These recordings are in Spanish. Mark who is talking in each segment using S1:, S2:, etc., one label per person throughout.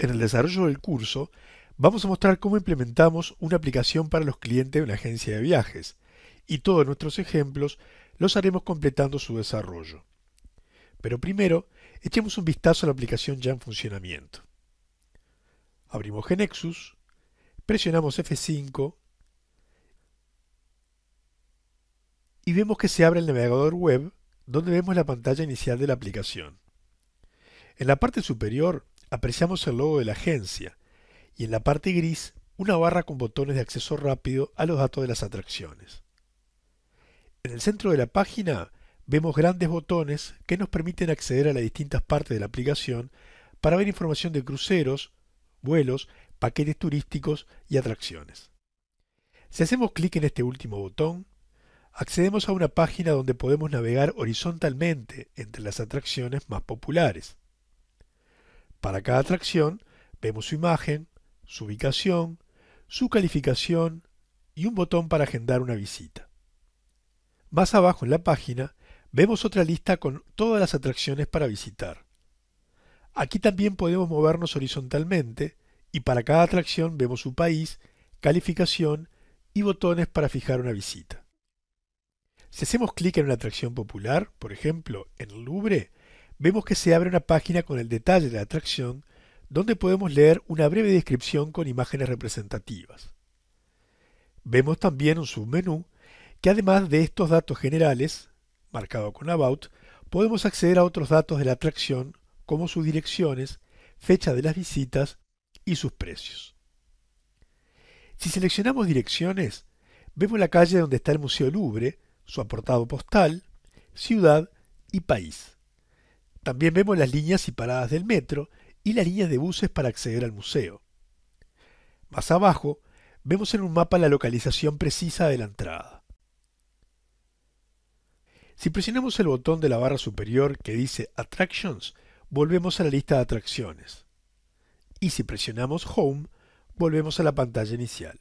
S1: En el desarrollo del curso, vamos a mostrar cómo implementamos una aplicación para los clientes de una agencia de viajes, y todos nuestros ejemplos los haremos completando su desarrollo. Pero primero, echemos un vistazo a la aplicación ya en funcionamiento. Abrimos Genexus, presionamos F5 y vemos que se abre el navegador web donde vemos la pantalla inicial de la aplicación. En la parte superior apreciamos el logo de la agencia y en la parte gris una barra con botones de acceso rápido a los datos de las atracciones. En el centro de la página vemos grandes botones que nos permiten acceder a las distintas partes de la aplicación para ver información de cruceros, vuelos, paquetes turísticos y atracciones. Si hacemos clic en este último botón, accedemos a una página donde podemos navegar horizontalmente entre las atracciones más populares. Para cada atracción vemos su imagen, su ubicación, su calificación y un botón para agendar una visita. Más abajo en la página vemos otra lista con todas las atracciones para visitar. Aquí también podemos movernos horizontalmente y para cada atracción vemos su país, calificación y botones para fijar una visita. Si hacemos clic en una atracción popular, por ejemplo en el Louvre, vemos que se abre una página con el detalle de la atracción donde podemos leer una breve descripción con imágenes representativas. Vemos también un submenú que además de estos datos generales, marcado con About, podemos acceder a otros datos de la atracción como sus direcciones, fecha de las visitas y sus precios. Si seleccionamos direcciones, vemos la calle donde está el Museo Louvre, su aportado postal, ciudad y país. También vemos las líneas y paradas del metro y las líneas de buses para acceder al museo. Más abajo, vemos en un mapa la localización precisa de la entrada. Si presionamos el botón de la barra superior que dice Attractions, volvemos a la lista de atracciones. Y si presionamos Home, volvemos a la pantalla inicial.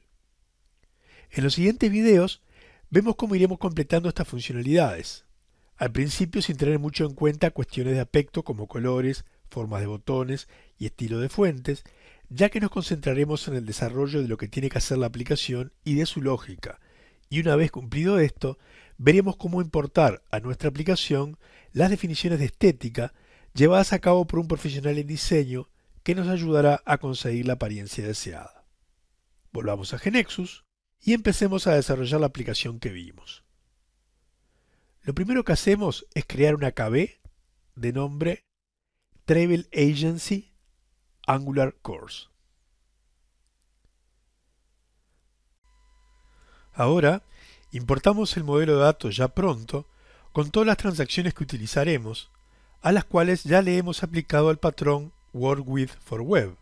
S1: En los siguientes videos, vemos cómo iremos completando estas funcionalidades al principio sin tener mucho en cuenta cuestiones de aspecto como colores, formas de botones y estilo de fuentes, ya que nos concentraremos en el desarrollo de lo que tiene que hacer la aplicación y de su lógica. Y una vez cumplido esto, veremos cómo importar a nuestra aplicación las definiciones de estética llevadas a cabo por un profesional en diseño que nos ayudará a conseguir la apariencia deseada. Volvamos a Genexus y empecemos a desarrollar la aplicación que vimos. Lo primero que hacemos es crear una KB de nombre Travel Agency Angular Course. Ahora, importamos el modelo de datos ya pronto con todas las transacciones que utilizaremos, a las cuales ya le hemos aplicado el patrón Work with for Web,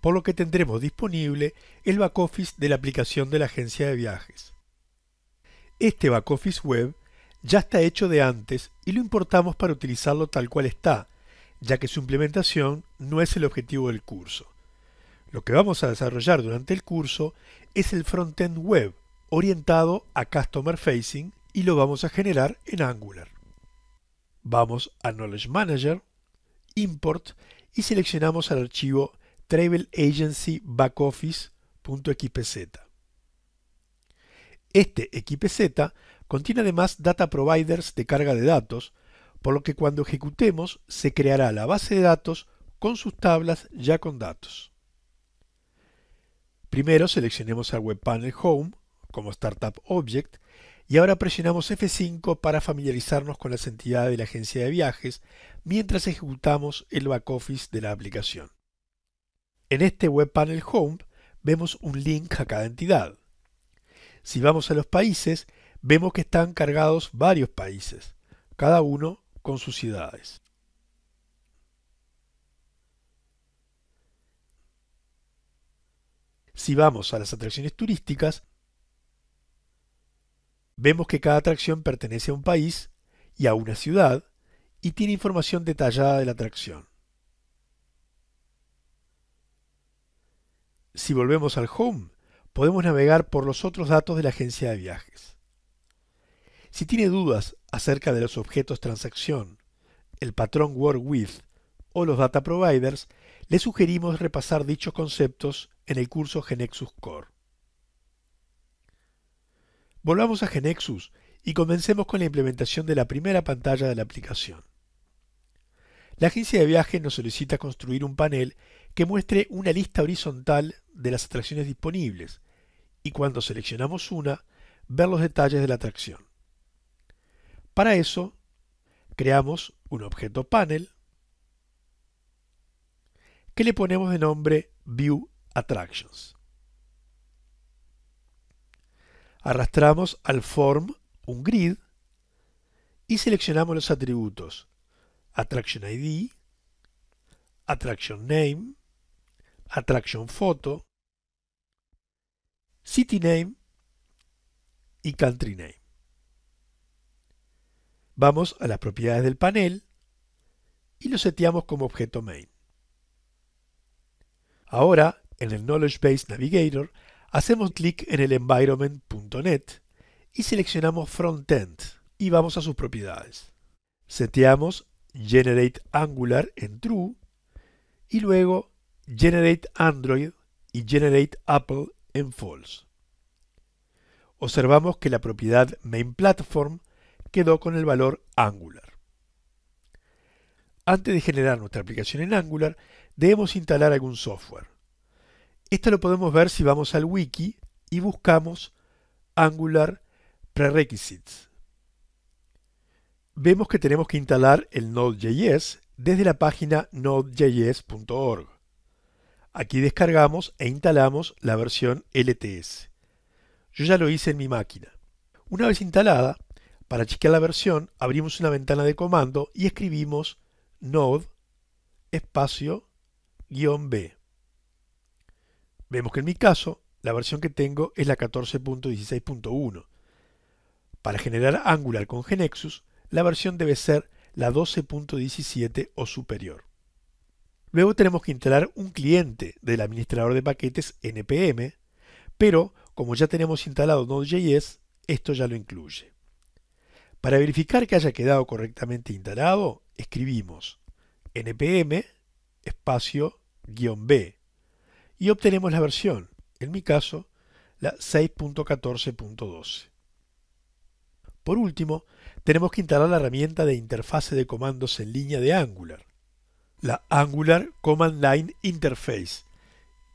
S1: por lo que tendremos disponible el back office de la aplicación de la agencia de viajes. Este back office web ya está hecho de antes y lo importamos para utilizarlo tal cual está, ya que su implementación no es el objetivo del curso. Lo que vamos a desarrollar durante el curso es el frontend web orientado a Customer Facing y lo vamos a generar en Angular. Vamos a Knowledge Manager, Import y seleccionamos el archivo TravelAgencyBackoffice.xpz Este XPZ Contiene además data providers de carga de datos, por lo que cuando ejecutemos se creará la base de datos con sus tablas ya con datos. Primero seleccionemos Web Webpanel Home como Startup Object y ahora presionamos F5 para familiarizarnos con las entidades de la agencia de viajes mientras ejecutamos el back office de la aplicación. En este Webpanel Home vemos un link a cada entidad. Si vamos a los países, vemos que están cargados varios países, cada uno con sus ciudades. Si vamos a las atracciones turísticas, vemos que cada atracción pertenece a un país y a una ciudad y tiene información detallada de la atracción. Si volvemos al home, podemos navegar por los otros datos de la agencia de viajes. Si tiene dudas acerca de los objetos transacción, el patrón Work With o los Data Providers, le sugerimos repasar dichos conceptos en el curso Genexus Core. Volvamos a Genexus y comencemos con la implementación de la primera pantalla de la aplicación. La agencia de viaje nos solicita construir un panel que muestre una lista horizontal de las atracciones disponibles y cuando seleccionamos una, ver los detalles de la atracción. Para eso, creamos un objeto panel que le ponemos de nombre View Attractions. Arrastramos al form un grid y seleccionamos los atributos Attraction ID, Attraction Name, Attraction Photo, City Name y Country Name. Vamos a las propiedades del panel y lo seteamos como objeto main. Ahora, en el Knowledge Base Navigator, hacemos clic en el environment.net y seleccionamos Frontend y vamos a sus propiedades. Seteamos Generate Angular en True y luego Generate Android y Generate Apple en False. Observamos que la propiedad Main Platform quedó con el valor Angular. Antes de generar nuestra aplicación en Angular, debemos instalar algún software. Esto lo podemos ver si vamos al wiki y buscamos Angular Prerequisites. Vemos que tenemos que instalar el Node.js desde la página nodejs.org. Aquí descargamos e instalamos la versión LTS. Yo ya lo hice en mi máquina. Una vez instalada, para chequear la versión, abrimos una ventana de comando y escribimos node espacio guión B. Vemos que en mi caso, la versión que tengo es la 14.16.1. Para generar Angular con Genexus, la versión debe ser la 12.17 o superior. Luego tenemos que instalar un cliente del administrador de paquetes NPM, pero como ya tenemos instalado Node.js, esto ya lo incluye. Para verificar que haya quedado correctamente instalado, escribimos npm espacio b y obtenemos la versión, en mi caso, la 6.14.12. Por último, tenemos que instalar la herramienta de interfase de comandos en línea de Angular, la Angular Command Line Interface,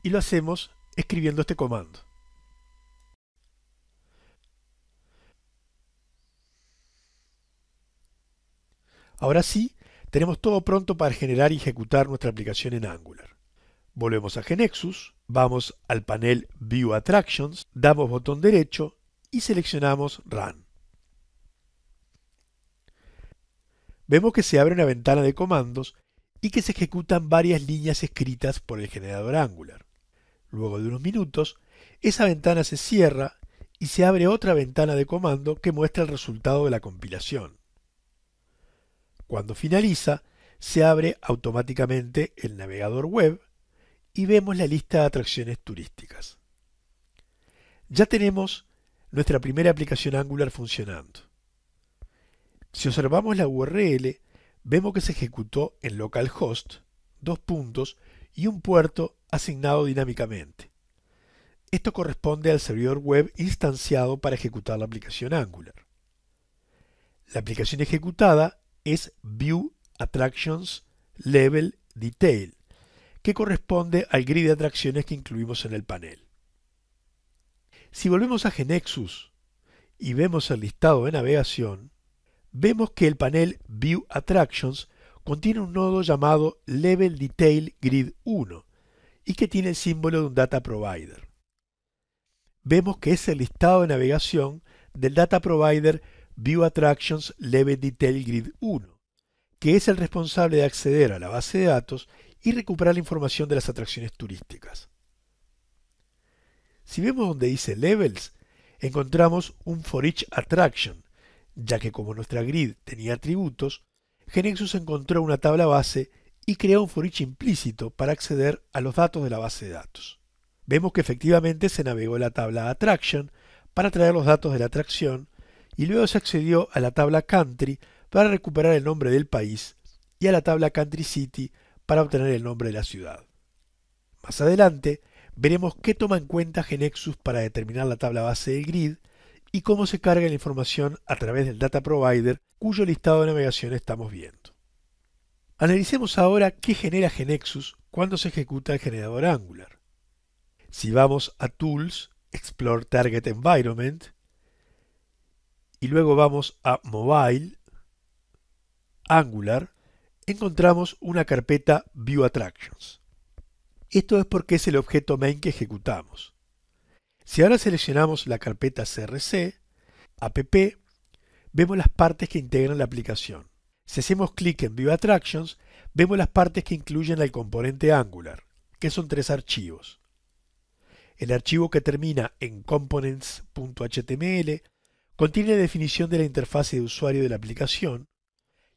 S1: y lo hacemos escribiendo este comando. Ahora sí, tenemos todo pronto para generar y ejecutar nuestra aplicación en Angular. Volvemos a Genexus, vamos al panel View Attractions, damos botón derecho y seleccionamos Run. Vemos que se abre una ventana de comandos y que se ejecutan varias líneas escritas por el generador Angular. Luego de unos minutos, esa ventana se cierra y se abre otra ventana de comando que muestra el resultado de la compilación. Cuando finaliza, se abre automáticamente el navegador web y vemos la lista de atracciones turísticas. Ya tenemos nuestra primera aplicación Angular funcionando. Si observamos la URL, vemos que se ejecutó en localhost, dos puntos y un puerto asignado dinámicamente. Esto corresponde al servidor web instanciado para ejecutar la aplicación Angular. La aplicación ejecutada es View Attractions Level Detail, que corresponde al grid de atracciones que incluimos en el panel. Si volvemos a Genexus y vemos el listado de navegación, vemos que el panel View Attractions contiene un nodo llamado Level Detail Grid 1 y que tiene el símbolo de un data provider. Vemos que es el listado de navegación del data provider View Attractions Level Detail Grid 1, que es el responsable de acceder a la base de datos y recuperar la información de las atracciones turísticas. Si vemos donde dice Levels, encontramos un For Attraction, ya que como nuestra grid tenía atributos, Genexus encontró una tabla base y creó un For implícito para acceder a los datos de la base de datos. Vemos que efectivamente se navegó la tabla Attraction para traer los datos de la atracción y luego se accedió a la tabla Country para recuperar el nombre del país y a la tabla Country City para obtener el nombre de la ciudad. Más adelante veremos qué toma en cuenta Genexus para determinar la tabla base del grid y cómo se carga la información a través del data provider cuyo listado de navegación estamos viendo. Analicemos ahora qué genera Genexus cuando se ejecuta el generador Angular. Si vamos a Tools, Explore Target Environment y luego vamos a Mobile, Angular, encontramos una carpeta View Attractions. Esto es porque es el objeto main que ejecutamos. Si ahora seleccionamos la carpeta CRC, app, vemos las partes que integran la aplicación. Si hacemos clic en View Attractions, vemos las partes que incluyen al componente Angular, que son tres archivos. El archivo que termina en components.html, Contiene definición de la interfase de usuario de la aplicación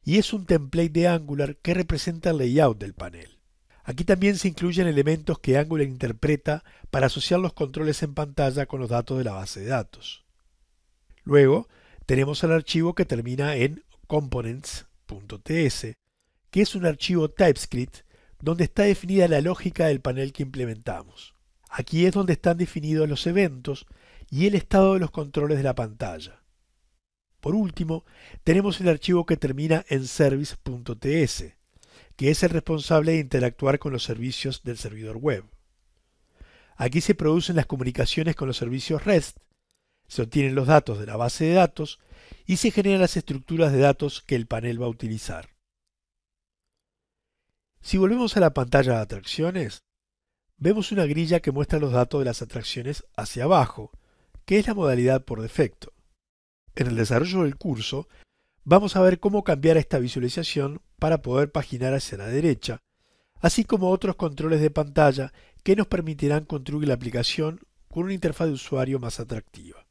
S1: y es un template de Angular que representa el layout del panel. Aquí también se incluyen elementos que Angular interpreta para asociar los controles en pantalla con los datos de la base de datos. Luego tenemos el archivo que termina en components.ts, que es un archivo TypeScript donde está definida la lógica del panel que implementamos. Aquí es donde están definidos los eventos y el estado de los controles de la pantalla. Por último, tenemos el archivo que termina en service.ts, que es el responsable de interactuar con los servicios del servidor web. Aquí se producen las comunicaciones con los servicios REST, se obtienen los datos de la base de datos y se generan las estructuras de datos que el panel va a utilizar. Si volvemos a la pantalla de atracciones, vemos una grilla que muestra los datos de las atracciones hacia abajo, que es la modalidad por defecto. En el desarrollo del curso, vamos a ver cómo cambiar esta visualización para poder paginar hacia la derecha, así como otros controles de pantalla que nos permitirán construir la aplicación con una interfaz de usuario más atractiva.